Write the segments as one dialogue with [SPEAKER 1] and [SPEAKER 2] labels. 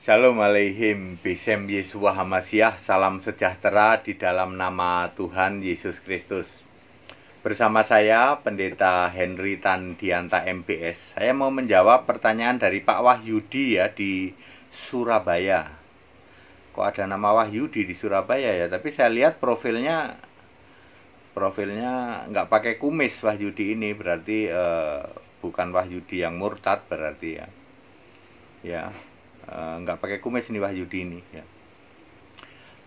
[SPEAKER 1] Shalom aleihim, Bisem Yesua Hamasyah, salam sejahtera di dalam nama Tuhan Yesus Kristus. Bersama saya, Pendeta Henry Tandianta MBS. Saya mau menjawab pertanyaan dari Pak Wahyudi ya di Surabaya. Kok ada nama Wahyudi di Surabaya ya? Tapi saya lihat profilnya profilnya nggak pakai kumis Wahyudi ini berarti eh, bukan Wahyudi yang murtad berarti ya. Ya, Eh, nggak pakai kumis ini Wahyudi ini ya.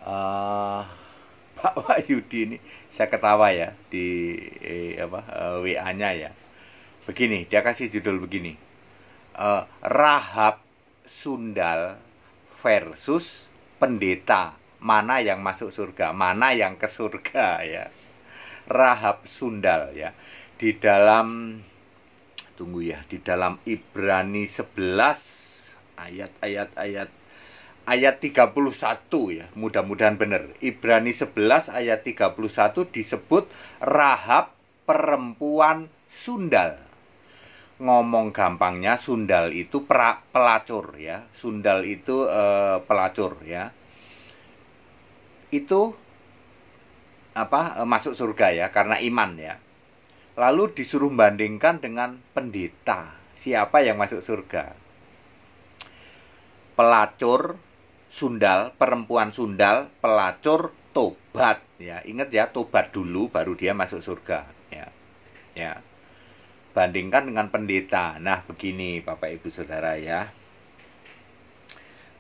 [SPEAKER 1] Uh, Pak Wahyudi ini saya ketawa ya di eh, apa uh, eh, WA-nya ya. Begini, dia kasih judul begini. Uh, Rahab Sundal versus pendeta mana yang masuk surga, mana yang ke surga ya. Rahab Sundal ya. Di dalam tunggu ya, di dalam Ibrani 11 ayat-ayat-ayat ayat 31 ya. Mudah-mudahan benar. Ibrani 11 ayat 31 disebut Rahab perempuan sundal. Ngomong gampangnya sundal itu pra, pelacur ya. Sundal itu e, pelacur ya. Itu apa eh, masuk surga ya karena iman ya. Lalu disuruh bandingkan dengan pendeta. Siapa yang masuk surga? pelacur, sundal, perempuan sundal, pelacur, tobat. Ya, ingat ya, tobat dulu baru dia masuk surga. Ya, ya. Bandingkan dengan pendeta. Nah, begini Bapak Ibu Saudara ya.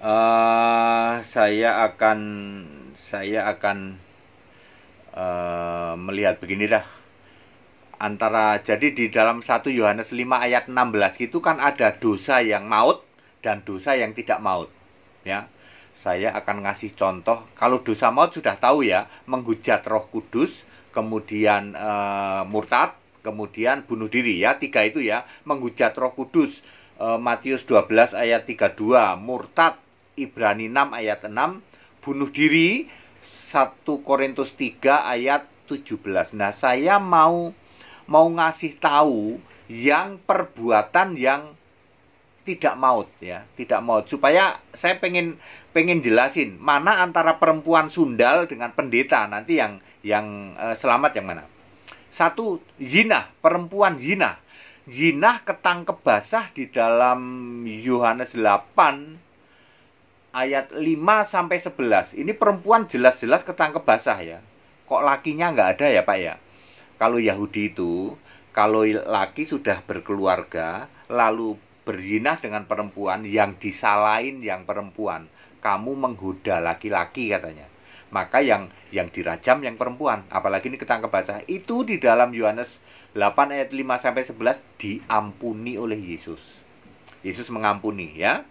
[SPEAKER 1] Uh, saya akan saya akan uh, melihat begini dah antara jadi di dalam satu Yohanes 5 ayat 16 itu kan ada dosa yang maut dan dosa yang tidak maut. Ya, saya akan ngasih contoh. Kalau dosa maut sudah tahu ya, menghujat Roh Kudus, kemudian e, murtad, kemudian bunuh diri ya, tiga itu ya, menghujat Roh Kudus. E, Matius 12 ayat 32, murtad Ibrani 6 ayat 6, bunuh diri 1 Korintus 3 ayat 17. Nah, saya mau mau ngasih tahu yang perbuatan yang tidak maut ya, tidak maut supaya saya pengen pengen jelasin mana antara perempuan sundal dengan pendeta nanti yang yang e, selamat yang mana. Satu zina, perempuan zina. Zina ketangkep basah di dalam Yohanes 8 ayat 5 sampai 11. Ini perempuan jelas-jelas ketangkep basah ya. Kok lakinya nggak ada ya, Pak ya? Kalau Yahudi itu kalau laki sudah berkeluarga lalu berzinah dengan perempuan yang disalahin yang perempuan kamu menggoda laki-laki katanya maka yang yang dirajam yang perempuan apalagi ini ketangkep baca itu di dalam Yohanes 8 ayat 5 sampai 11 diampuni oleh Yesus Yesus mengampuni ya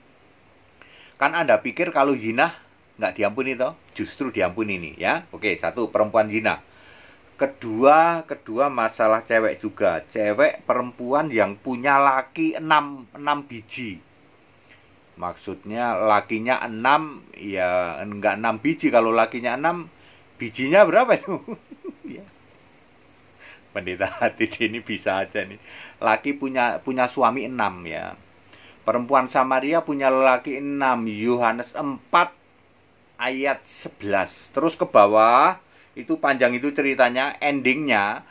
[SPEAKER 1] kan Anda pikir kalau zina nggak diampuni toh justru diampuni nih ya oke satu perempuan zina kedua kedua masalah cewek juga cewek perempuan yang punya laki 6 6 biji maksudnya lakinya 6 ya enggak 6 biji kalau lakinya 6 bijinya berapa itu ya. pendeta hati ini bisa aja nih laki punya punya suami 6 ya perempuan Samaria punya laki 6 Yohanes 4 ayat 11 terus ke bawah itu panjang itu ceritanya endingnya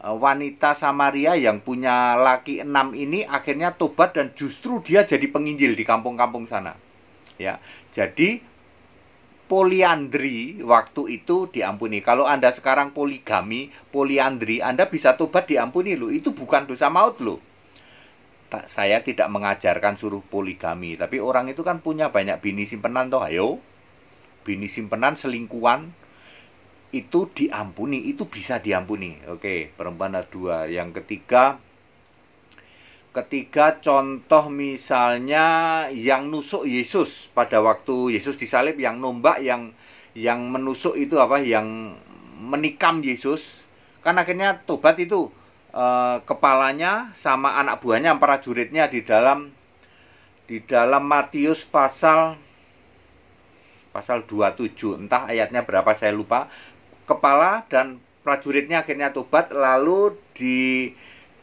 [SPEAKER 1] eh, wanita Samaria yang punya laki enam ini akhirnya tobat dan justru dia jadi penginjil di kampung-kampung sana ya jadi poliandri waktu itu diampuni kalau anda sekarang poligami poliandri anda bisa tobat diampuni lo itu bukan dosa maut lo saya tidak mengajarkan suruh poligami tapi orang itu kan punya banyak bini simpenan toh ayo bini simpenan selingkuhan itu diampuni, itu bisa diampuni. Oke, perempuan ada dua. Yang ketiga, ketiga contoh misalnya yang nusuk Yesus pada waktu Yesus disalib, yang nombak, yang yang menusuk itu apa? Yang menikam Yesus, kan akhirnya tobat itu e, kepalanya sama anak buahnya para juridnya di dalam di dalam Matius pasal pasal 27 entah ayatnya berapa saya lupa kepala dan prajuritnya akhirnya tobat lalu di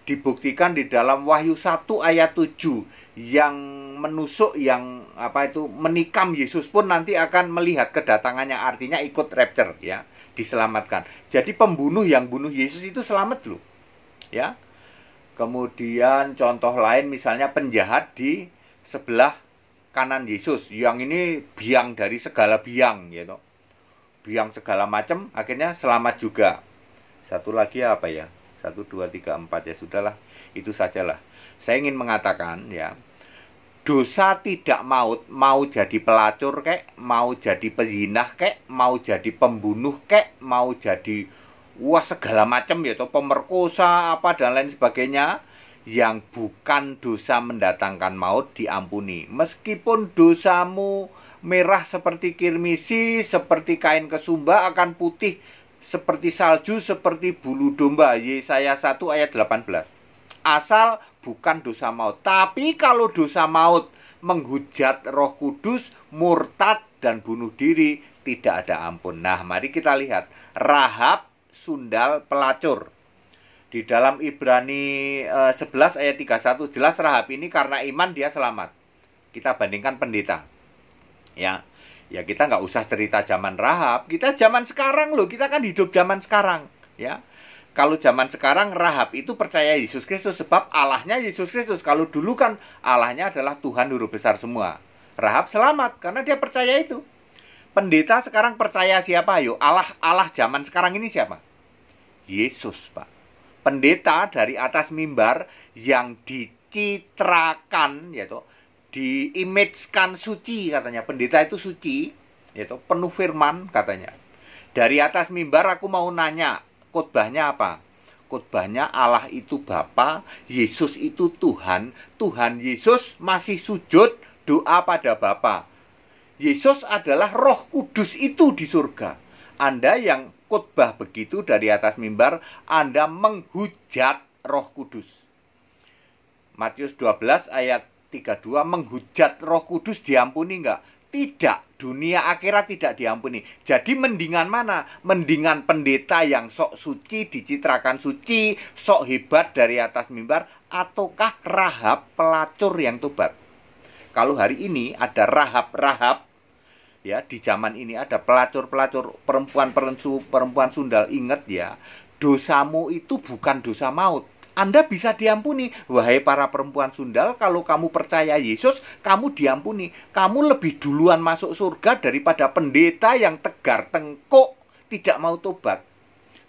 [SPEAKER 1] dibuktikan di dalam Wahyu 1 ayat 7 yang menusuk yang apa itu menikam Yesus pun nanti akan melihat kedatangannya artinya ikut rapture ya diselamatkan. Jadi pembunuh yang bunuh Yesus itu selamat loh. Ya. Kemudian contoh lain misalnya penjahat di sebelah kanan Yesus yang ini biang dari segala biang gitu biang segala macam akhirnya selamat juga satu lagi apa ya satu dua tiga empat ya sudahlah itu sajalah saya ingin mengatakan ya dosa tidak maut mau jadi pelacur kek mau jadi pezinah kek mau jadi pembunuh kek mau jadi wah segala macam ya, atau pemerkosa apa dan lain sebagainya yang bukan dosa mendatangkan maut diampuni meskipun dosamu merah seperti kirmisi, seperti kain kesumba, akan putih seperti salju, seperti bulu domba. Yesaya 1 ayat 18. Asal bukan dosa maut. Tapi kalau dosa maut menghujat roh kudus, murtad, dan bunuh diri, tidak ada ampun. Nah, mari kita lihat. Rahab, sundal, pelacur di dalam Ibrani 11 eh, ayat 31 jelas Rahab ini karena iman dia selamat. Kita bandingkan pendeta ya ya kita nggak usah cerita zaman Rahab kita zaman sekarang loh kita kan hidup zaman sekarang ya kalau zaman sekarang Rahab itu percaya Yesus Kristus sebab Allahnya Yesus Kristus kalau dulu kan Allahnya adalah Tuhan huruf besar semua Rahab selamat karena dia percaya itu pendeta sekarang percaya siapa yuk Allah Allah zaman sekarang ini siapa Yesus pak pendeta dari atas mimbar yang dicitrakan yaitu diimagekan suci katanya pendeta itu suci yaitu penuh firman katanya dari atas mimbar aku mau nanya khotbahnya apa khotbahnya Allah itu Bapa Yesus itu Tuhan Tuhan Yesus masih sujud doa pada Bapa Yesus adalah Roh Kudus itu di surga Anda yang khotbah begitu dari atas mimbar Anda menghujat Roh Kudus Matius 12 ayat 32 menghujat Roh Kudus diampuni enggak? Tidak, dunia akhirat tidak diampuni. Jadi mendingan mana? Mendingan pendeta yang sok suci dicitrakan suci, sok hebat dari atas mimbar ataukah Rahab pelacur yang tobat? Kalau hari ini ada Rahab-Rahab ya di zaman ini ada pelacur-pelacur perempuan perempuan sundal ingat ya dosamu itu bukan dosa maut anda bisa diampuni. Wahai para perempuan sundal, kalau kamu percaya Yesus, kamu diampuni. Kamu lebih duluan masuk surga daripada pendeta yang tegar tengkuk, tidak mau tobat.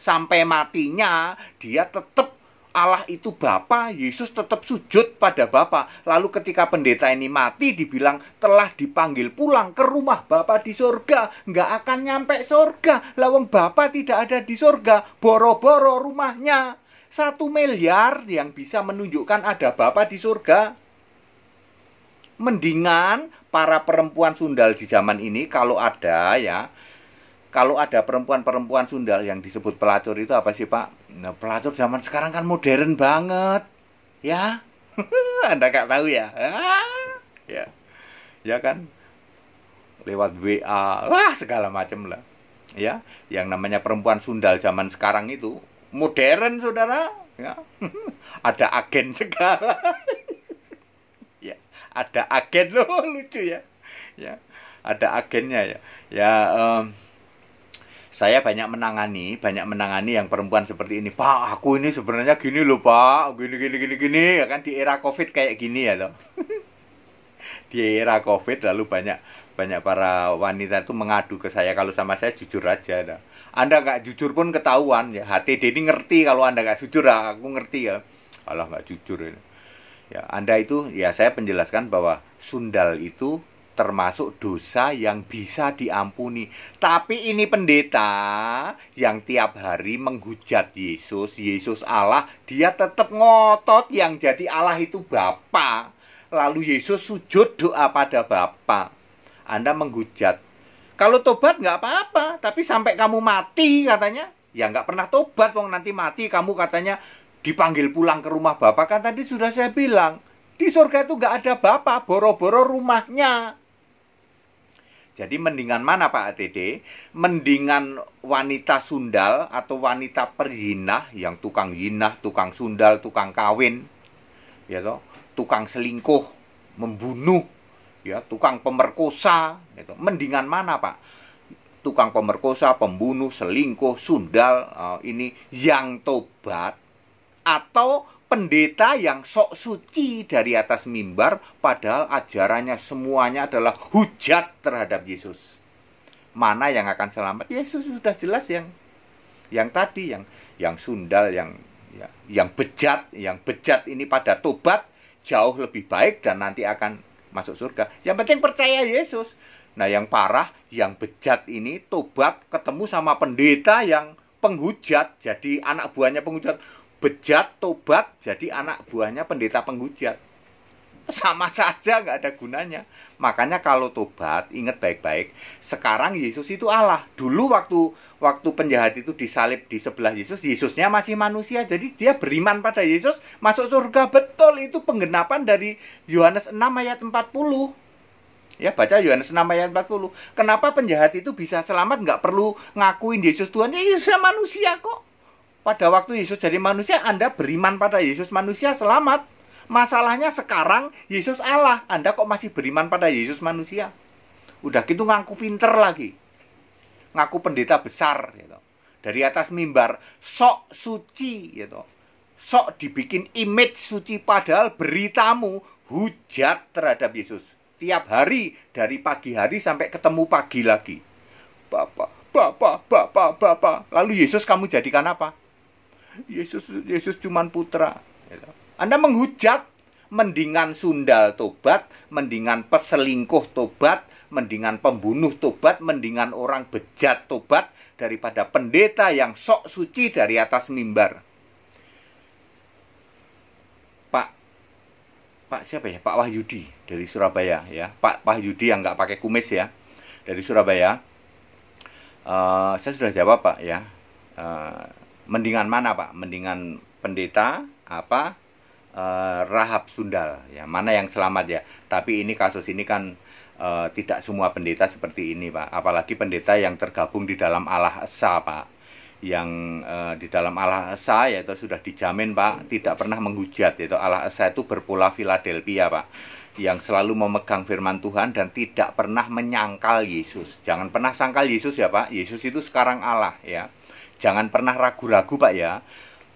[SPEAKER 1] Sampai matinya, dia tetap Allah itu Bapa, Yesus tetap sujud pada Bapa. Lalu ketika pendeta ini mati dibilang telah dipanggil pulang ke rumah Bapa di surga, nggak akan nyampe surga. Lawang Bapa tidak ada di surga, boro-boro rumahnya. Satu miliar yang bisa menunjukkan ada bapak di surga. Mendingan para perempuan sundal di zaman ini kalau ada ya, kalau ada perempuan-perempuan sundal yang disebut pelacur itu apa sih Pak? Nah, pelacur zaman sekarang kan modern banget, ya. Anda nggak tahu ya? Ah, ya, ya kan? Lewat WA, wah segala macam lah. Ya, yang namanya perempuan sundal zaman sekarang itu modern saudara ya. ada agen segala ya ada agen loh lucu ya ya ada agennya ya ya um, saya banyak menangani banyak menangani yang perempuan seperti ini pak aku ini sebenarnya gini loh pak gini gini gini gini ya kan di era covid kayak gini ya loh di era covid lalu banyak banyak para wanita itu mengadu ke saya kalau sama saya jujur aja nah. Anda nggak jujur pun ketahuan ya. HTD ini ngerti kalau Anda nggak jujur, ah, aku ngerti ya. Allah nggak jujur ini. Ya. ya, Anda itu ya saya penjelaskan bahwa sundal itu termasuk dosa yang bisa diampuni. Tapi ini pendeta yang tiap hari menghujat Yesus, Yesus Allah, dia tetap ngotot yang jadi Allah itu Bapa. Lalu Yesus sujud doa pada Bapa. Anda menghujat kalau tobat nggak apa-apa, tapi sampai kamu mati katanya, ya nggak pernah tobat wong nanti mati kamu katanya dipanggil pulang ke rumah bapak kan tadi sudah saya bilang di surga itu nggak ada bapak, boro-boro rumahnya. Jadi mendingan mana Pak ATD? Mendingan wanita sundal atau wanita perzinah yang tukang jinah, tukang sundal, tukang kawin, ya toh, tukang selingkuh, membunuh, ya tukang pemerkosa gitu. mendingan mana pak tukang pemerkosa pembunuh selingkuh sundal uh, ini yang tobat atau pendeta yang sok suci dari atas mimbar padahal ajarannya semuanya adalah hujat terhadap Yesus mana yang akan selamat Yesus sudah jelas yang yang tadi yang yang sundal yang ya, yang bejat yang bejat ini pada tobat jauh lebih baik dan nanti akan masuk surga. Yang penting percaya Yesus. Nah, yang parah, yang bejat ini tobat ketemu sama pendeta yang penghujat, jadi anak buahnya penghujat. Bejat tobat jadi anak buahnya pendeta penghujat sama saja nggak ada gunanya. Makanya kalau tobat ingat baik-baik. Sekarang Yesus itu Allah. Dulu waktu waktu penjahat itu disalib di sebelah Yesus, Yesusnya masih manusia. Jadi dia beriman pada Yesus masuk surga betul itu penggenapan dari Yohanes 6 ayat 40. Ya baca Yohanes 6 ayat 40. Kenapa penjahat itu bisa selamat nggak perlu ngakuin Yesus Tuhan? Ya Yesusnya manusia kok. Pada waktu Yesus jadi manusia, Anda beriman pada Yesus manusia selamat. Masalahnya sekarang Yesus Allah, Anda kok masih beriman pada Yesus manusia? Udah gitu ngaku pinter lagi. Ngaku pendeta besar gitu. Dari atas mimbar, sok suci gitu. Sok dibikin image suci padahal beritamu hujat terhadap Yesus. Tiap hari dari pagi hari sampai ketemu pagi lagi. Bapak, bapak, bapak, bapak. Lalu Yesus kamu jadikan apa? Yesus Yesus cuman putra. Gitu. Anda menghujat mendingan sundal tobat, mendingan peselingkuh tobat, mendingan pembunuh tobat, mendingan orang bejat tobat daripada pendeta yang sok suci dari atas mimbar. Pak Pak siapa ya? Pak Wahyudi dari Surabaya ya. Pak Wahyudi yang nggak pakai kumis ya. Dari Surabaya. Uh, saya sudah jawab Pak ya. Uh, mendingan mana Pak? Mendingan pendeta apa uh, Rahab Sundal ya mana yang selamat ya tapi ini kasus ini kan uh, tidak semua pendeta seperti ini Pak apalagi pendeta yang tergabung di dalam Allah Esa Pak yang uh, di dalam Allah Esa yaitu sudah dijamin Pak tidak pernah menghujat yaitu Allah Esa itu berpola Philadelphia Pak yang selalu memegang firman Tuhan dan tidak pernah menyangkal Yesus. Jangan pernah sangkal Yesus ya Pak. Yesus itu sekarang Allah ya. Jangan pernah ragu-ragu Pak ya.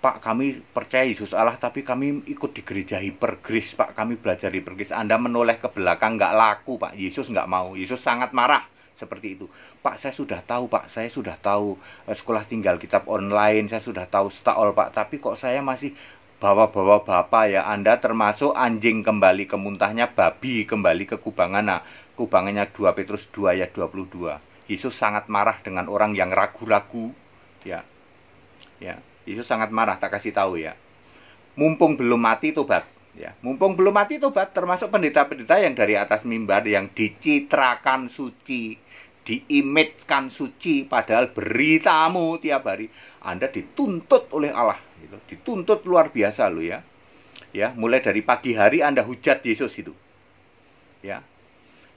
[SPEAKER 1] Pak kami percaya Yesus Allah tapi kami ikut di gereja hipergris Pak kami belajar hipergris Anda menoleh ke belakang nggak laku Pak Yesus nggak mau Yesus sangat marah seperti itu Pak saya sudah tahu Pak saya sudah tahu eh, sekolah tinggal kitab online saya sudah tahu staol Pak tapi kok saya masih bawa-bawa bapak ya Anda termasuk anjing kembali ke muntahnya babi kembali ke kubangan nah, kubangannya 2 Petrus 2 ayat 22 Yesus sangat marah dengan orang yang ragu-ragu ya ya Yesus sangat marah tak kasih tahu ya. Mumpung belum mati tobat ya. Mumpung belum mati tobat termasuk pendeta-pendeta yang dari atas mimbar yang dicitrakan suci, diimitkan suci padahal beritamu tiap hari Anda dituntut oleh Allah gitu. Dituntut luar biasa lo ya. Ya, mulai dari pagi hari Anda hujat Yesus itu. Ya,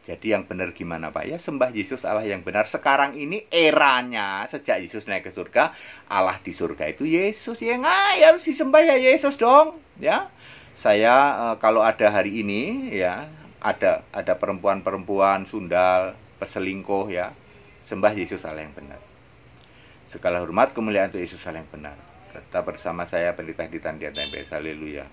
[SPEAKER 1] jadi yang benar gimana Pak? Ya sembah Yesus Allah yang benar. Sekarang ini eranya sejak Yesus naik ke surga, Allah di surga itu Yesus. Ya nggak, ya harus disembah ya Yesus dong. Ya, saya e, kalau ada hari ini ya ada ada perempuan-perempuan sundal peselingkuh ya sembah Yesus Allah yang benar. Segala hormat kemuliaan untuk Yesus Allah yang benar. Tetap bersama saya Pendeta Ditan di Haleluya.